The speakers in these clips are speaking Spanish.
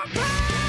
my pain!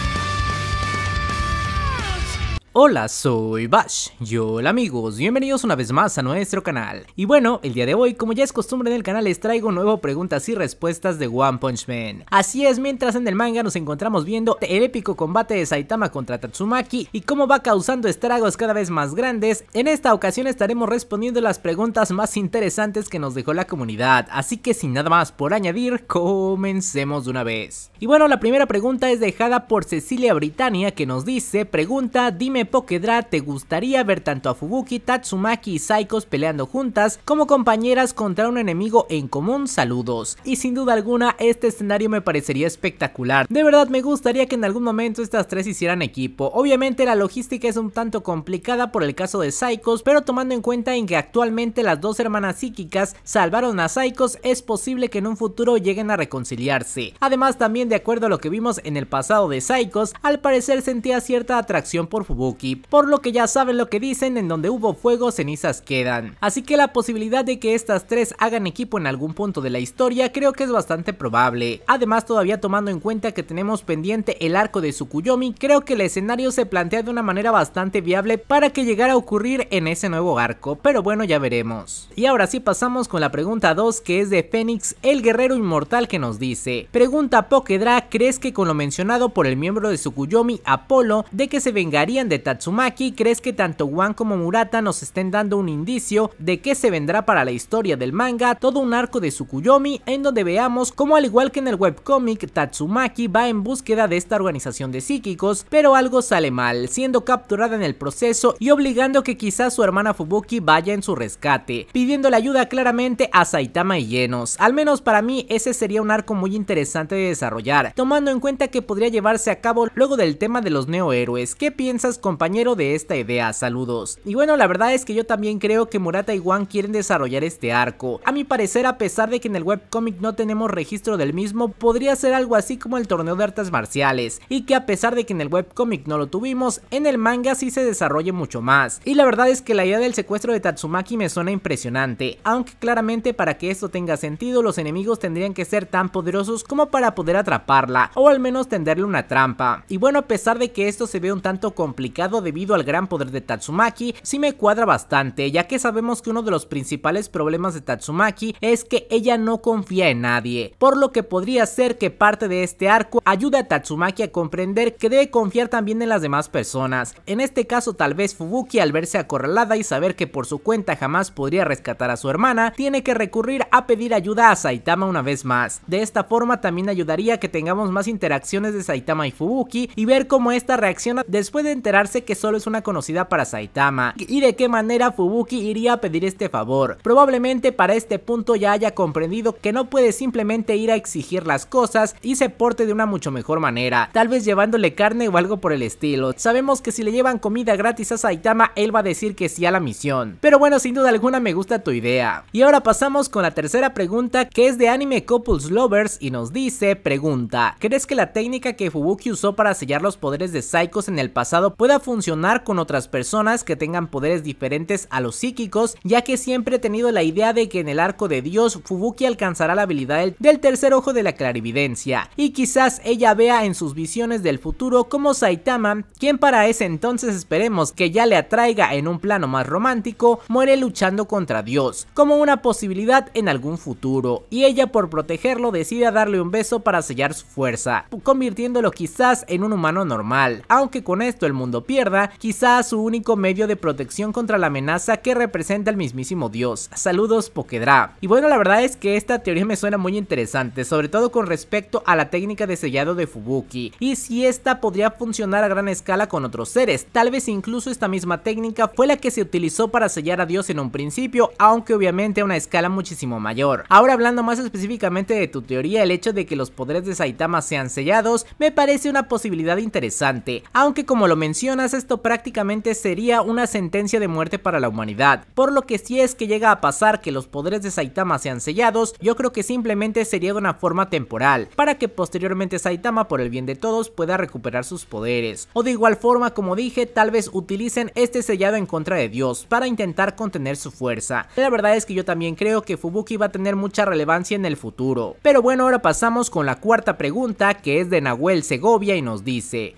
Hola, soy Bash. Y hola amigos, bienvenidos una vez más a nuestro canal. Y bueno, el día de hoy, como ya es costumbre en el canal, les traigo nuevo preguntas y respuestas de One Punch Man. Así es, mientras en el manga nos encontramos viendo el épico combate de Saitama contra Tatsumaki y cómo va causando estragos cada vez más grandes, en esta ocasión estaremos respondiendo las preguntas más interesantes que nos dejó la comunidad. Así que sin nada más por añadir, comencemos de una vez. Y bueno, la primera pregunta es dejada por Cecilia Britania que nos dice, pregunta, dime Pokedra te gustaría ver tanto a Fubuki, Tatsumaki y Saikos peleando juntas como compañeras contra un enemigo en común? Saludos. Y sin duda alguna este escenario me parecería espectacular. De verdad me gustaría que en algún momento estas tres hicieran equipo. Obviamente la logística es un tanto complicada por el caso de Saikos, pero tomando en cuenta en que actualmente las dos hermanas psíquicas salvaron a Saikos, es posible que en un futuro lleguen a reconciliarse. Además también de acuerdo a lo que vimos en el pasado de Saikos, al parecer sentía cierta atracción por Fubuki por lo que ya saben lo que dicen, en donde hubo fuego, cenizas quedan. Así que la posibilidad de que estas tres hagan equipo en algún punto de la historia creo que es bastante probable. Además, todavía tomando en cuenta que tenemos pendiente el arco de Sukuyomi creo que el escenario se plantea de una manera bastante viable para que llegara a ocurrir en ese nuevo arco, pero bueno, ya veremos. Y ahora sí pasamos con la pregunta 2 que es de Fénix, el guerrero inmortal que nos dice. Pregunta Pokedra, ¿crees que con lo mencionado por el miembro de Sukuyomi Apolo, de que se vengarían de Tatsumaki, ¿crees que tanto Wan como Murata nos estén dando un indicio de qué se vendrá para la historia del manga todo un arco de Tsukuyomi en donde veamos cómo al igual que en el webcomic Tatsumaki va en búsqueda de esta organización de psíquicos, pero algo sale mal, siendo capturada en el proceso y obligando que quizás su hermana Fubuki vaya en su rescate, la ayuda claramente a Saitama y llenos. Al menos para mí ese sería un arco muy interesante de desarrollar, tomando en cuenta que podría llevarse a cabo luego del tema de los neohéroes. ¿Qué piensas con compañero de esta idea, saludos. Y bueno, la verdad es que yo también creo que Murata y Wan quieren desarrollar este arco. A mi parecer, a pesar de que en el webcomic no tenemos registro del mismo, podría ser algo así como el torneo de artes marciales, y que a pesar de que en el webcomic no lo tuvimos, en el manga sí se desarrolle mucho más. Y la verdad es que la idea del secuestro de Tatsumaki me suena impresionante, aunque claramente para que esto tenga sentido, los enemigos tendrían que ser tan poderosos como para poder atraparla, o al menos tenderle una trampa. Y bueno, a pesar de que esto se ve un tanto complicado, debido al gran poder de Tatsumaki, sí me cuadra bastante, ya que sabemos que uno de los principales problemas de Tatsumaki es que ella no confía en nadie, por lo que podría ser que parte de este arco ayude a Tatsumaki a comprender que debe confiar también en las demás personas. En este caso tal vez Fubuki al verse acorralada y saber que por su cuenta jamás podría rescatar a su hermana, tiene que recurrir a pedir ayuda a Saitama una vez más. De esta forma también ayudaría que tengamos más interacciones de Saitama y Fubuki y ver cómo esta reacciona después de enterarse que solo es una conocida para Saitama y de qué manera Fubuki iría a pedir este favor. Probablemente para este punto ya haya comprendido que no puede simplemente ir a exigir las cosas y se porte de una mucho mejor manera, tal vez llevándole carne o algo por el estilo. Sabemos que si le llevan comida gratis a Saitama, él va a decir que sí a la misión. Pero bueno, sin duda alguna me gusta tu idea. Y ahora pasamos con la tercera pregunta que es de Anime Couples Lovers y nos dice, pregunta, ¿crees que la técnica que Fubuki usó para sellar los poderes de Psychos en el pasado pueda funcionar con otras personas que tengan poderes diferentes a los psíquicos, ya que siempre he tenido la idea de que en el arco de Dios Fubuki alcanzará la habilidad del tercer ojo de la clarividencia, y quizás ella vea en sus visiones del futuro como Saitama, quien para ese entonces esperemos que ya le atraiga en un plano más romántico, muere luchando contra Dios, como una posibilidad en algún futuro, y ella por protegerlo decide darle un beso para sellar su fuerza, convirtiéndolo quizás en un humano normal, aunque con esto el mundo pierda, quizá su único medio de protección contra la amenaza que representa el mismísimo dios. Saludos Pokedra. Y bueno, la verdad es que esta teoría me suena muy interesante, sobre todo con respecto a la técnica de sellado de Fubuki, y si esta podría funcionar a gran escala con otros seres, tal vez incluso esta misma técnica fue la que se utilizó para sellar a Dios en un principio, aunque obviamente a una escala muchísimo mayor. Ahora hablando más específicamente de tu teoría, el hecho de que los poderes de Saitama sean sellados me parece una posibilidad interesante, aunque como lo mencioné esto prácticamente sería una sentencia de muerte para la humanidad, por lo que si es que llega a pasar que los poderes de Saitama sean sellados, yo creo que simplemente sería de una forma temporal, para que posteriormente Saitama por el bien de todos pueda recuperar sus poderes, o de igual forma como dije tal vez utilicen este sellado en contra de Dios para intentar contener su fuerza, la verdad es que yo también creo que Fubuki va a tener mucha relevancia en el futuro, pero bueno ahora pasamos con la cuarta pregunta que es de Nahuel Segovia y nos dice,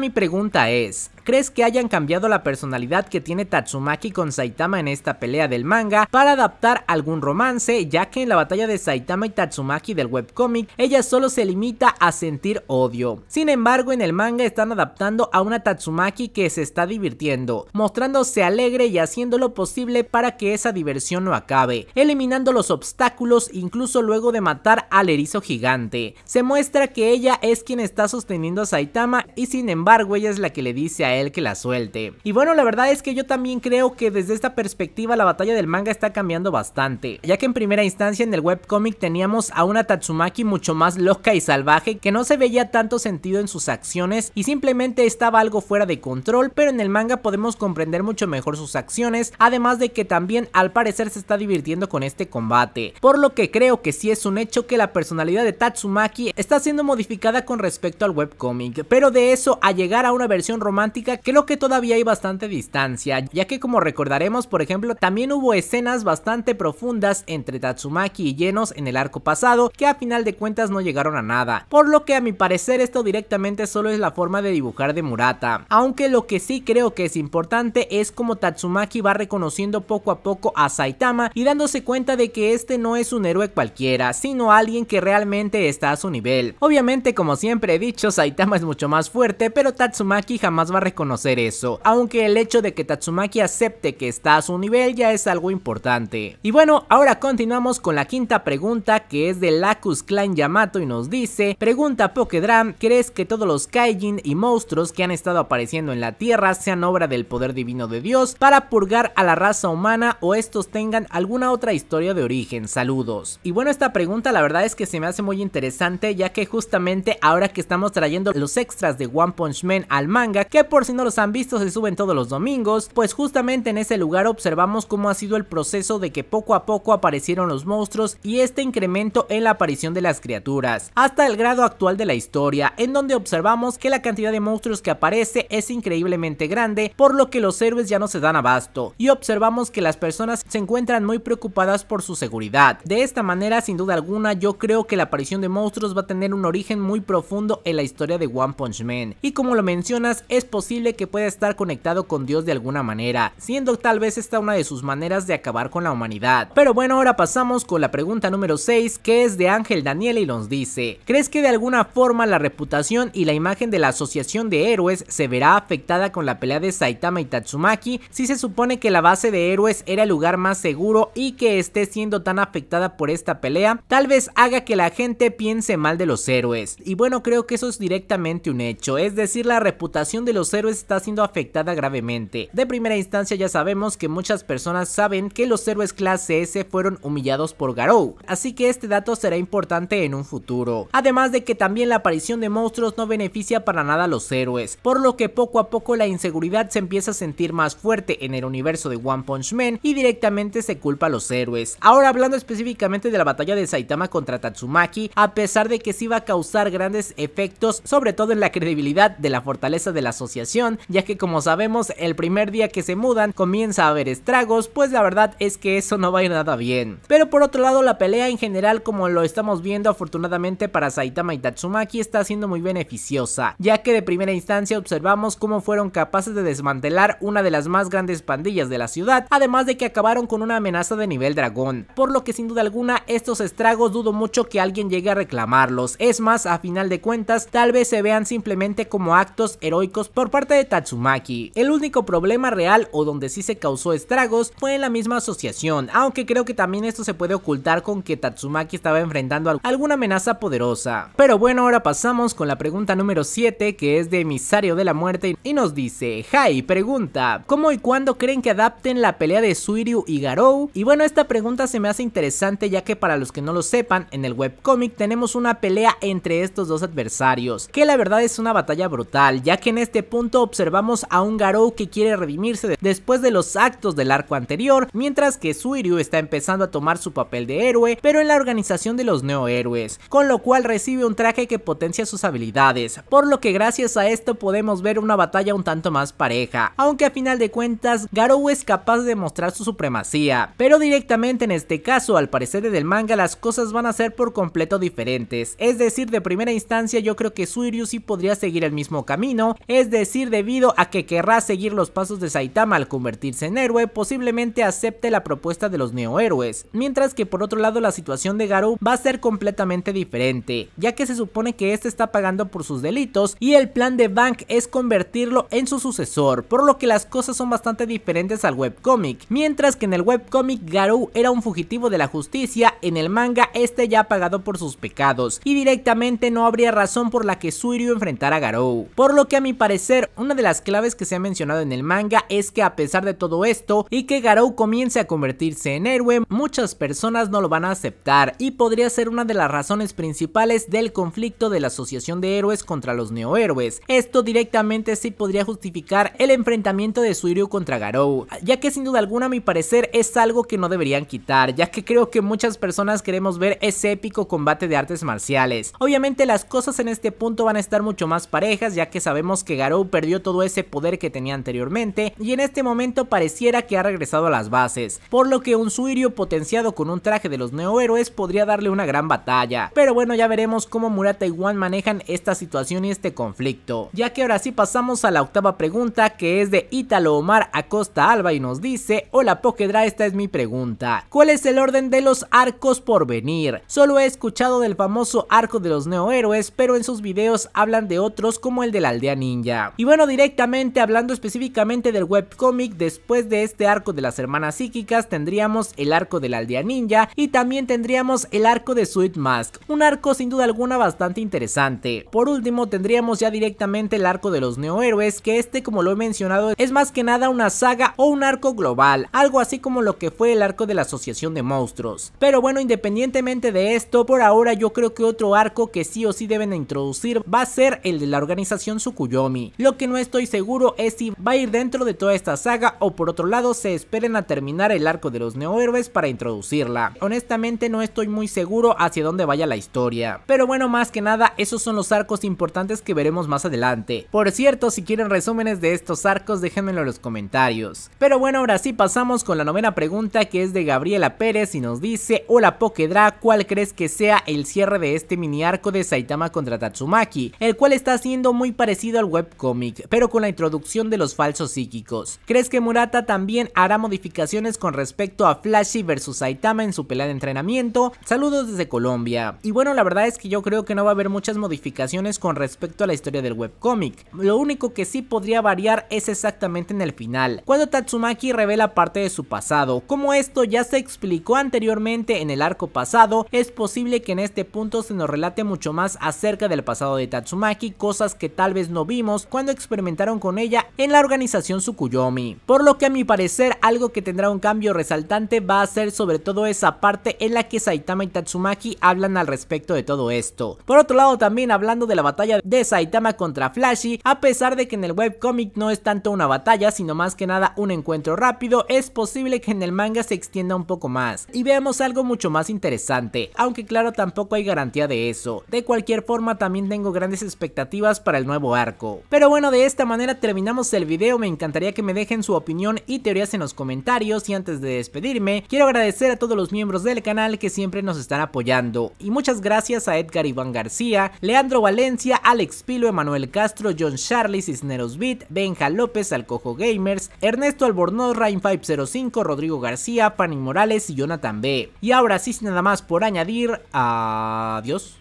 mi pregunta es, ¿Crees que hayan cambiado la personalidad que tiene Tatsumaki con Saitama en esta pelea del manga para adaptar algún romance, ya que en la batalla de Saitama y Tatsumaki del webcómic, ella solo se limita a sentir odio. Sin embargo, en el manga están adaptando a una Tatsumaki que se está divirtiendo, mostrándose alegre y haciendo lo posible para que esa diversión no acabe, eliminando los obstáculos incluso luego de matar al erizo gigante. Se muestra que ella es quien está sosteniendo a Saitama y sin embargo ella es la que le dice a él el que la suelte. Y bueno, la verdad es que yo también creo que desde esta perspectiva la batalla del manga está cambiando bastante, ya que en primera instancia en el webcomic teníamos a una Tatsumaki mucho más loca y salvaje que no se veía tanto sentido en sus acciones y simplemente estaba algo fuera de control, pero en el manga podemos comprender mucho mejor sus acciones, además de que también al parecer se está divirtiendo con este combate, por lo que creo que sí es un hecho que la personalidad de Tatsumaki está siendo modificada con respecto al webcomic, pero de eso a llegar a una versión romántica creo que todavía hay bastante distancia, ya que como recordaremos, por ejemplo, también hubo escenas bastante profundas entre Tatsumaki y Llenos en el arco pasado, que a final de cuentas no llegaron a nada, por lo que a mi parecer esto directamente solo es la forma de dibujar de Murata, aunque lo que sí creo que es importante es como Tatsumaki va reconociendo poco a poco a Saitama y dándose cuenta de que este no es un héroe cualquiera, sino alguien que realmente está a su nivel. Obviamente, como siempre he dicho, Saitama es mucho más fuerte, pero Tatsumaki jamás va a conocer eso, aunque el hecho de que Tatsumaki acepte que está a su nivel ya es algo importante. Y bueno, ahora continuamos con la quinta pregunta que es de Lacus Clan Yamato y nos dice, pregunta Pokedram, ¿crees que todos los kaijin y monstruos que han estado apareciendo en la Tierra sean obra del poder divino de Dios para purgar a la raza humana o estos tengan alguna otra historia de origen? Saludos. Y bueno, esta pregunta la verdad es que se me hace muy interesante ya que justamente ahora que estamos trayendo los extras de One Punch Man al manga, que por si no los han visto se suben todos los domingos, pues justamente en ese lugar observamos cómo ha sido el proceso de que poco a poco aparecieron los monstruos y este incremento en la aparición de las criaturas, hasta el grado actual de la historia, en donde observamos que la cantidad de monstruos que aparece es increíblemente grande, por lo que los héroes ya no se dan abasto, y observamos que las personas se encuentran muy preocupadas por su seguridad. De esta manera, sin duda alguna, yo creo que la aparición de monstruos va a tener un origen muy profundo en la historia de One Punch Man, y como lo mencionas, es posible que pueda estar conectado con Dios de alguna manera, siendo tal vez esta una de sus maneras de acabar con la humanidad. Pero bueno, ahora pasamos con la pregunta número 6, que es de Ángel Daniel y nos dice, ¿crees que de alguna forma la reputación y la imagen de la asociación de héroes se verá afectada con la pelea de Saitama y Tatsumaki si se supone que la base de héroes era el lugar más seguro y que esté siendo tan afectada por esta pelea, tal vez haga que la gente piense mal de los héroes? Y bueno, creo que eso es directamente un hecho, es decir, la reputación de los está siendo afectada gravemente. De primera instancia ya sabemos que muchas personas saben que los héroes clase S fueron humillados por Garou, así que este dato será importante en un futuro. Además de que también la aparición de monstruos no beneficia para nada a los héroes, por lo que poco a poco la inseguridad se empieza a sentir más fuerte en el universo de One Punch Man y directamente se culpa a los héroes. Ahora hablando específicamente de la batalla de Saitama contra Tatsumaki, a pesar de que sí va a causar grandes efectos, sobre todo en la credibilidad de la fortaleza de la asociación ya que como sabemos el primer día que se mudan comienza a haber estragos, pues la verdad es que eso no va a ir nada bien. Pero por otro lado la pelea en general como lo estamos viendo afortunadamente para Saitama y Tatsumaki está siendo muy beneficiosa, ya que de primera instancia observamos cómo fueron capaces de desmantelar una de las más grandes pandillas de la ciudad, además de que acabaron con una amenaza de nivel dragón, por lo que sin duda alguna estos estragos dudo mucho que alguien llegue a reclamarlos, es más a final de cuentas tal vez se vean simplemente como actos heroicos por parte de Tatsumaki. El único problema real o donde sí se causó estragos fue en la misma asociación, aunque creo que también esto se puede ocultar con que Tatsumaki estaba enfrentando alguna amenaza poderosa. Pero bueno, ahora pasamos con la pregunta número 7 que es de Emisario de la Muerte y nos dice, Hi, pregunta, ¿cómo y cuándo creen que adapten la pelea de Suiryu y Garou? Y bueno, esta pregunta se me hace interesante ya que para los que no lo sepan, en el webcomic tenemos una pelea entre estos dos adversarios, que la verdad es una batalla brutal, ya que en este punto observamos a un Garou que quiere redimirse después de los actos del arco anterior, mientras que Suiryu está empezando a tomar su papel de héroe, pero en la organización de los neohéroes, con lo cual recibe un traje que potencia sus habilidades, por lo que gracias a esto podemos ver una batalla un tanto más pareja, aunque a final de cuentas Garou es capaz de mostrar su supremacía, pero directamente en este caso al parecer del manga las cosas van a ser por completo diferentes, es decir de primera instancia yo creo que Suiryu sí podría seguir el mismo camino, es decir debido a que querrá seguir los pasos de Saitama al convertirse en héroe, posiblemente acepte la propuesta de los neohéroes, mientras que por otro lado la situación de Garou va a ser completamente diferente, ya que se supone que este está pagando por sus delitos y el plan de Bank es convertirlo en su sucesor, por lo que las cosas son bastante diferentes al webcomic, mientras que en el webcomic Garou era un fugitivo de la justicia, en el manga este ya ha pagado por sus pecados, y directamente no habría razón por la que Suiryu enfrentara a Garou, por lo que a mi parecer una de las claves que se ha mencionado en el manga es que a pesar de todo esto y que Garou comience a convertirse en héroe, muchas personas no lo van a aceptar y podría ser una de las razones principales del conflicto de la asociación de héroes contra los neohéroes. Esto directamente sí podría justificar el enfrentamiento de Suiryu contra Garou, ya que sin duda alguna a mi parecer es algo que no deberían quitar, ya que creo que muchas personas queremos ver ese épico combate de artes marciales. Obviamente las cosas en este punto van a estar mucho más parejas ya que sabemos que Garou perdió todo ese poder que tenía anteriormente y en este momento pareciera que ha regresado a las bases, por lo que un Suirio potenciado con un traje de los neohéroes podría darle una gran batalla. Pero bueno, ya veremos cómo Murata y Wan manejan esta situación y este conflicto. Ya que ahora sí pasamos a la octava pregunta que es de Ítalo Omar Acosta Alba y nos dice, hola Pokedra, esta es mi pregunta. ¿Cuál es el orden de los arcos por venir? Solo he escuchado del famoso arco de los neohéroes, pero en sus videos hablan de otros como el de la aldea ninja. Y bueno, directamente hablando específicamente del webcómic, después de este arco de las hermanas psíquicas tendríamos el arco de la aldea ninja y también tendríamos el arco de Sweet Mask, un arco sin duda alguna bastante interesante. Por último tendríamos ya directamente el arco de los neohéroes, que este como lo he mencionado es más que nada una saga o un arco global, algo así como lo que fue el arco de la asociación de monstruos. Pero bueno, independientemente de esto, por ahora yo creo que otro arco que sí o sí deben introducir va a ser el de la organización Sukuyomi que no estoy seguro es si va a ir dentro de toda esta saga o por otro lado se esperen a terminar el arco de los neohéroes para introducirla. Honestamente no estoy muy seguro hacia dónde vaya la historia. Pero bueno, más que nada, esos son los arcos importantes que veremos más adelante. Por cierto, si quieren resúmenes de estos arcos, déjenmelo en los comentarios. Pero bueno, ahora sí pasamos con la novena pregunta que es de Gabriela Pérez y nos dice, hola Pokedra, ¿cuál crees que sea el cierre de este mini arco de Saitama contra Tatsumaki? El cual está siendo muy parecido al webcomic pero con la introducción de los falsos psíquicos. ¿Crees que Murata también hará modificaciones con respecto a Flashy versus Saitama en su pelea de entrenamiento? Saludos desde Colombia. Y bueno, la verdad es que yo creo que no va a haber muchas modificaciones con respecto a la historia del webcómic. Lo único que sí podría variar es exactamente en el final, cuando Tatsumaki revela parte de su pasado. Como esto ya se explicó anteriormente en el arco pasado, es posible que en este punto se nos relate mucho más acerca del pasado de Tatsumaki, cosas que tal vez no vimos cuando experimentaron con ella en la organización Sukuyomi, Por lo que a mi parecer algo que tendrá un cambio resaltante va a ser sobre todo esa parte en la que Saitama y Tatsumaki hablan al respecto de todo esto. Por otro lado también hablando de la batalla de Saitama contra Flashy, a pesar de que en el webcomic no es tanto una batalla sino más que nada un encuentro rápido, es posible que en el manga se extienda un poco más y veamos algo mucho más interesante, aunque claro tampoco hay garantía de eso. De cualquier forma también tengo grandes expectativas para el nuevo arco. Pero bueno, bueno, de esta manera terminamos el video, me encantaría que me dejen su opinión y teorías en los comentarios y antes de despedirme, quiero agradecer a todos los miembros del canal que siempre nos están apoyando y muchas gracias a Edgar Iván García, Leandro Valencia, Alex Pilo, Emanuel Castro, John Charlie, Cisneros Beat, Benja López, Alcojo Gamers, Ernesto Albornoz, Rain505, Rodrigo García, Pani Morales y Jonathan B. Y ahora sí, sin nada más por añadir, adiós.